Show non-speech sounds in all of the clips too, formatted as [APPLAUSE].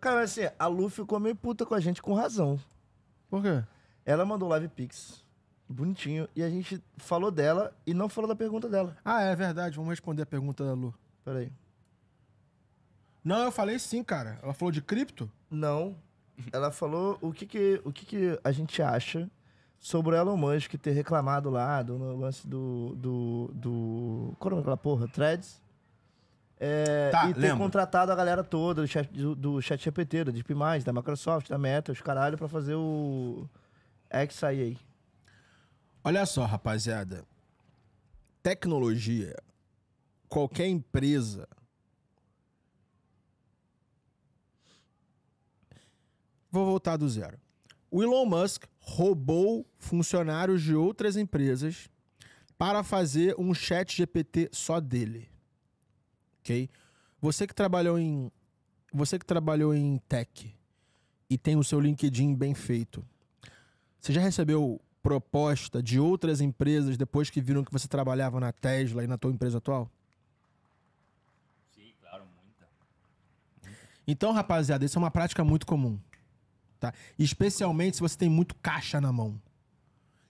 Cara, mas assim, a Lu ficou meio puta com a gente com razão. Por quê? Ela mandou live pix, bonitinho, e a gente falou dela e não falou da pergunta dela. Ah, é verdade. Vamos responder a pergunta da Lu. Peraí. Não, eu falei sim, cara. Ela falou de cripto? Não. Ela falou o que que, o que, que a gente acha sobre o Elon Musk ter reclamado lá do lance do. do. do. Como é, é aquela porra? Threads? É, tá, e ter lembro. contratado a galera toda do chat, do, do chat GPT, da DeepMind, da Microsoft, da Meta, os caralho, pra fazer o XIA. Olha só, rapaziada. Tecnologia. Qualquer empresa. Vou voltar do zero. O Elon Musk roubou funcionários de outras empresas para fazer um chat GPT só dele ok? Você que trabalhou em você que trabalhou em tech e tem o seu LinkedIn bem feito, você já recebeu proposta de outras empresas depois que viram que você trabalhava na Tesla e na tua empresa atual? Sim, claro, muita. Então, rapaziada, isso é uma prática muito comum, tá? Especialmente se você tem muito caixa na mão.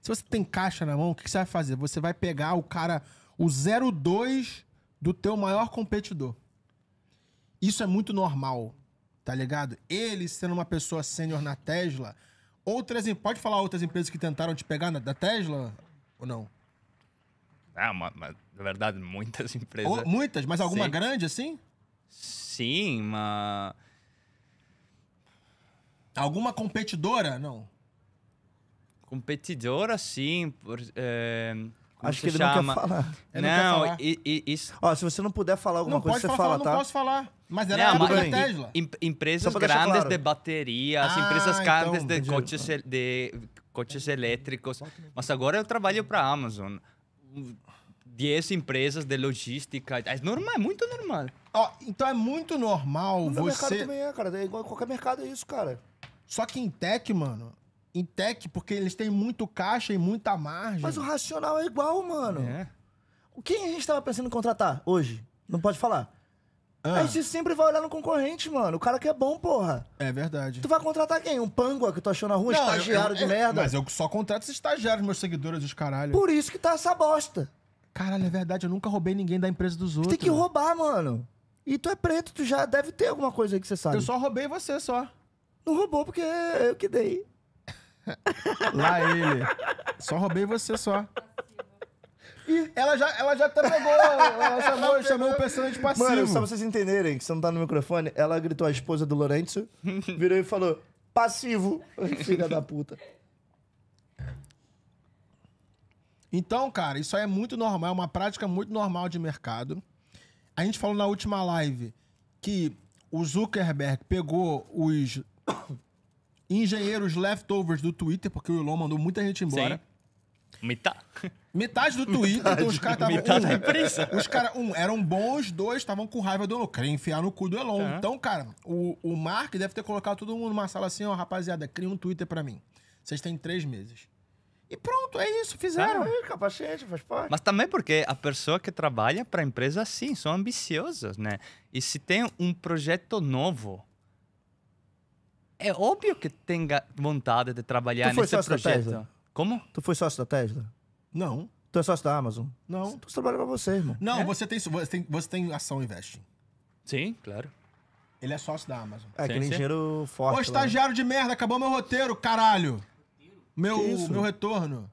Se você tem caixa na mão, o que, que você vai fazer? Você vai pegar o cara, o 02 do teu maior competidor. Isso é muito normal, tá ligado? Ele sendo uma pessoa sênior na Tesla, outras, pode falar outras empresas que tentaram te pegar na, da Tesla ou não? Ah, mas, na verdade, muitas [LAUGHS] empresas. Ou, muitas, mas alguma Sim. grande assim? Sim, mas. Alguma competidora? Não. Competidora, sim. Por, eh, como Acho que ele chama? não quer falar. Ele não, não falar. E, e, isso. Ó, se você não puder falar alguma não coisa, você fala, fala, tá? Não posso falar. Mas era não, mas, Tesla. Em, empresas grandes claro. de baterias, ah, empresas grandes então, de, coches, de coches elétricos. Mas agora eu trabalho para a Amazon. 10 empresas de logística. É normal, é muito normal. Ó, então é muito normal no você. mercado também é, cara. É igual qualquer mercado é isso, cara. Só que em tech, mano, em tech, porque eles têm muito caixa e muita margem. Mas o racional é igual, mano. É. Quem a gente tava pensando em contratar hoje? Não pode falar. Ah. A gente sempre vai olhar no concorrente, mano. O cara que é bom, porra. É verdade. Tu vai contratar quem? Um pangua que tu achou na rua, não, estagiário eu, eu, de eu, merda? Mas eu só contrato esses estagiários, meus seguidores, os caralho. Por isso que tá essa bosta. Caralho, é verdade. Eu nunca roubei ninguém da empresa dos outros. Tem que roubar, mano. E tu é preto, tu já deve ter alguma coisa aí que você sabe. Eu só roubei você, só. Não roubou porque eu que dei. Lá ele. Só roubei você só. Ih, ela já, ela já até pegou. Ela [LAUGHS] chamou, ela chamou o personagem passivo. Mano, só pra vocês entenderem que você não tá no microfone, ela gritou a esposa do Lourenço, virou e falou: passivo, [LAUGHS] filha da puta. Então, cara, isso aí é muito normal, é uma prática muito normal de mercado. A gente falou na última live que o Zuckerberg pegou os engenheiros leftovers do Twitter, porque o Elon mandou muita gente embora. Sim. Metade. Metade do Twitter, Metade. então os caras estavam. Metade um, da imprensa. Os caras, um, eram bons, dois estavam com raiva do Elon. Queria enfiar no cu do Elon. Uhum. Então, cara, o, o Mark deve ter colocado todo mundo numa sala assim: ó, rapaziada, cria um Twitter para mim. Vocês têm três meses. E pronto, é isso, fizeram. Ah, tá. é, capacete, faz parte. Mas também porque a pessoa que trabalha para empresa, sim, são ambiciosas, né? E se tem um projeto novo, é óbvio que tenha vontade de trabalhar nesse projeto. Como? Tu foi sócio da Tesla? Não. Tu é sócio da Amazon? Não. Tu então trabalha pra você, irmão. Não, é? você, tem, você, tem, você tem ação investing. Sim, claro. Ele é sócio da Amazon. É, aquele dinheiro engenheiro forte. Ô, né? estagiário lá. de merda, acabou meu roteiro, caralho. Meu, meu retorno.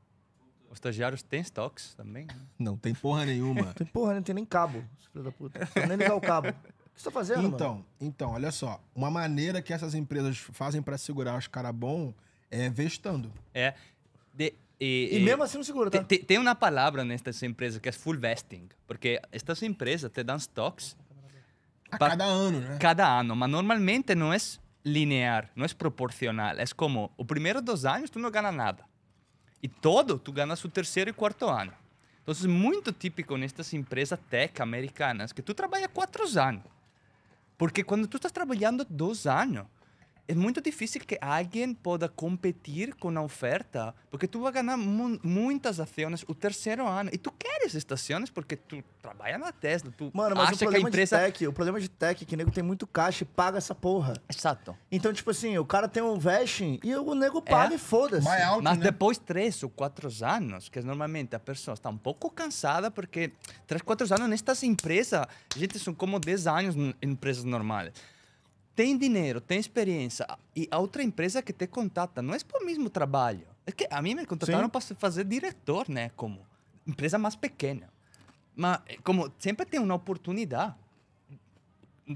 Os estagiários têm estoques também? Né? Não tem porra nenhuma. tem porra, não tem nem cabo. Filho da puta. Não nem ligar o cabo. [LAUGHS] que você está fazendo? Então, mano? então, olha só. Uma maneira que essas empresas fazem para segurar os caras bons é vestando. É. De, e, e, e, mesmo assim não segura, tá? tem uma palavra nessas empresas que é full vesting, porque estas empresas te dão stocks a cada ano, né? Cada ano, mas normalmente não é linear, não é proporcional, é como o primeiro dos anos tu não ganha nada. E todo tu ganhas o terceiro e quarto ano. Então, é muito típico nestas empresas tech americanas que tu trabalha quatro anos Porque cuando tú estás trabajando dos años, é muito difícil que alguém possa competir com a oferta, porque tu vai ganhar mu muitas ações o terceiro ano. E tu queres ações porque tu trabalha na Tesla, tu Mano, mas acha o problema que a empresa... de tech, o problema de tech é que o nego tem muito caixa e paga essa porra. Exato. Então, tipo assim, o cara tem um vesting e o nego é. paga é. e foda-se. É mas né? depois três ou quatro anos, que é normalmente a pessoa está um pouco cansada, porque três, quatro anos nestas empresas, gente, são como 10 anos em empresas normais tem dinheiro, tem experiência e a outra empresa que te contata não é para o mesmo trabalho. É que a mim me contrataram para fazer diretor, né? Como empresa mais pequena. Mas eh, como sempre tem uma oportunidade.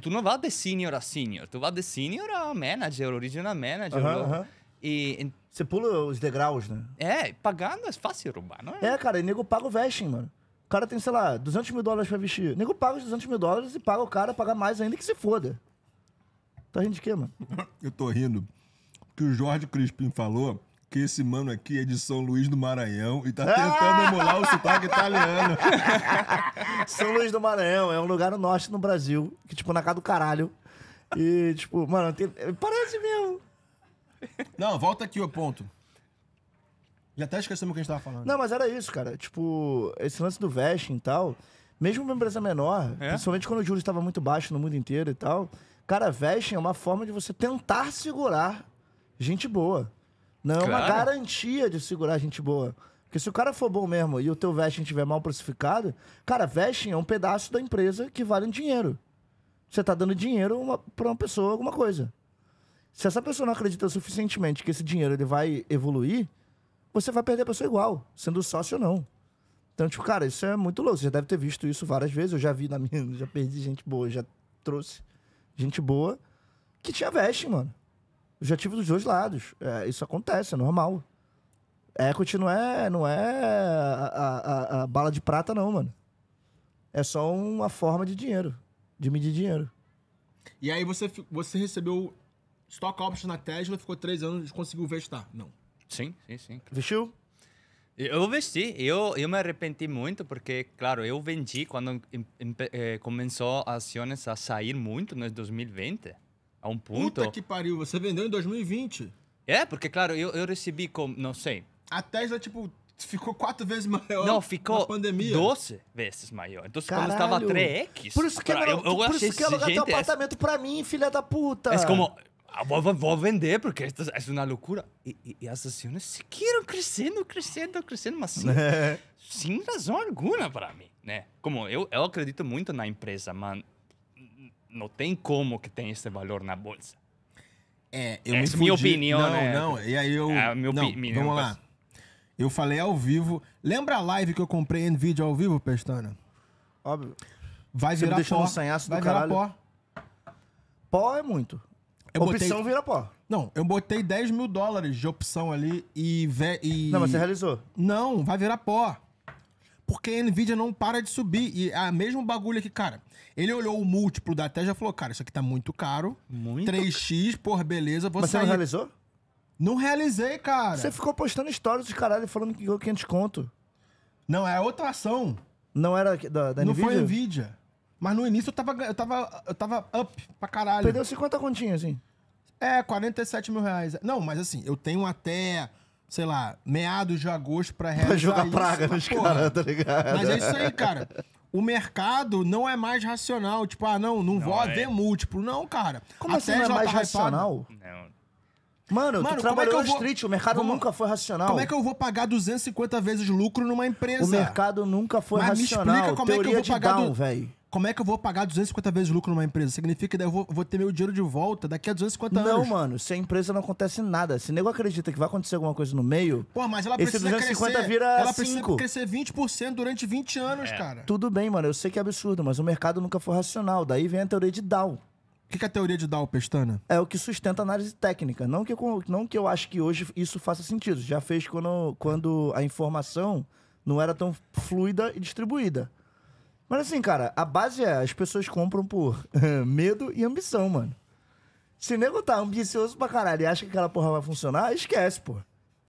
Tu não vai de senior a senior, tu vai de senior a manager, original manager. Uhum, uhum. E, Você pula os degraus, né? É, pagando é fácil roubar, não é? É, cara, e nego paga o vesting, mano. O cara tem, sei lá, 200 mil dólares pra vestir. O nego paga os 200 mil dólares e paga o cara pagar mais ainda que se foda. Tá rindo de quê, mano? [LAUGHS] Eu tô rindo que o Jorge Crispim falou que esse mano aqui é de São Luís do Maranhão e tá tentando ah! emular o sotaque italiano. [LAUGHS] São Luís do Maranhão é um lugar no norte no Brasil, que, tipo, na casa do caralho. E, tipo, mano, tem- é parece mesmo. Não, volta aqui o ponto. Já até esquecemos o que a gente tava falando. Não, mas era isso, cara. Tipo, esse lance do vesting e tal, mesmo uma empresa menor, É? principalmente quando o juros estava muito baixo no mundo inteiro e tal, Cara, vesting é uma forma de você tentar segurar gente boa. Não é claro. uma garantia de segurar gente boa. Porque se o cara for bom mesmo e o teu vesting estiver mal precificado, cara, vesting é um pedaço da empresa que vale dinheiro. Você tá dando dinheiro uma, pra uma pessoa, alguma coisa. Se essa pessoa não acredita suficientemente que esse dinheiro ele vai evoluir, você vai perder a pessoa igual, sendo sócio ou não. Então, tipo, cara, isso é muito louco. Você já deve ter visto isso várias vezes. Eu já vi na minha, já perdi gente boa, já trouxe gente boa, que tinha veste, mano. Eu já tive dos dois lados. É, isso acontece, é normal. Equity não é, não é a, a, a bala de prata, não, mano. É só uma forma de dinheiro, de medir dinheiro. E aí você, você recebeu stock options na Tesla, ficou três anos e conseguiu vestar? Não. Sim, sim, sim. Vestiu? Eu vesti, eu, eu me arrependi muito porque, claro, eu vendi quando em, em, eh, começou as ações a sair muito no 2020, a um ponto... Puta que pariu, você vendeu em 2020. É, porque, claro, eu, eu recebi como, não sei... A Tesla, tipo, ficou quatro vezes [LAUGHS] maior Não, ficou na pandemia. 12 vezes maior. Então, Caralho. quando estava 3x... Por isso que, eu, eu, eu por isso que ela gente, é apartamento essa... pra mim, filha da puta. É como, ah, vou, vou, vender, porque esta é uma loucura. E, e, e as ações seguiram crescendo, crescendo, crescendo, mas sem, [LAUGHS] sem razão alguma para mim, né? Como eu, eu acredito muito na empresa, mas não tem como que tenha esse valor na bolsa. É, eu Essa me é minha opinião, não, né? Não, e aí eu... É, não, opinião, vamos lá. Eu falei ao vivo. Lembra a live que eu comprei Nvidia ao vivo, Pestana? Óbvio. Vai Você virar pó. Um vai virar caralho. pó. Pó é muito. Eu opção botei... vira pó. Não, eu botei 10 mil dólares de opção ali e, ve... e. Não, mas você realizou. Não, vai virar pó. Porque a Nvidia não para de subir. E é a mesmo bagulho aqui, cara. Ele olhou o múltiplo da Tesla e falou: cara, isso aqui tá muito caro. Muito 3x, por beleza, vou Mas sair. você não realizou? Não realizei, cara. Você ficou postando histórias de caralho falando que ganhou 500 conto. Não, é outra ação. Não era da, da Nvidia? Não foi Nvidia. Mas no início eu tava, eu tava, eu tava up pra caralho. Perdeu 50 continhas, assim? É, 47 mil reais. Não, mas assim, eu tenho até, sei lá, meados de agosto pra realizar Pra jogar isso, praga mas, nos caras, tá ligado? Mas é isso aí, cara. O mercado não é mais racional. Tipo, ah, não, não, não vou é. haver múltiplo. Não, cara. Como até assim não é mais racional? Não. Mano, Mano, tu é trabalhou é no vou... street, o mercado nunca foi racional. Como é que eu vou pagar 250 vezes lucro numa empresa? O mercado nunca foi Mas racional. Me explica como Teoria é que eu vou pagar. Down, do como é que eu vou pagar 250 vezes o lucro numa empresa? Significa que daí eu vou, vou, ter meu dinheiro de volta daqui a 250 não, anos. Não, mano, se a empresa não acontece nada, se o nego acredita que vai acontecer alguma coisa no meio, Pô, mas ela esse 250 crescer, vira Ela precisa crescer 20% durante 20 anos, é. cara. Tudo bem, mano, eu sei que é absurdo, mas o mercado nunca foi racional. Daí vem a teoria de Dow. O que, que é a teoria de Dow, Pestana? É o que sustenta a análise técnica. Não que, eu, não que eu acho que hoje isso faça sentido. Já fez quando, quando a informação não era tão fluida e distribuída. Mas assim, cara, a base é as pessoas compram por [LAUGHS] medo e ambição, mano. Se o nego tá ambicioso pra caralho e acha que aquela porra vai funcionar, esquece, pô.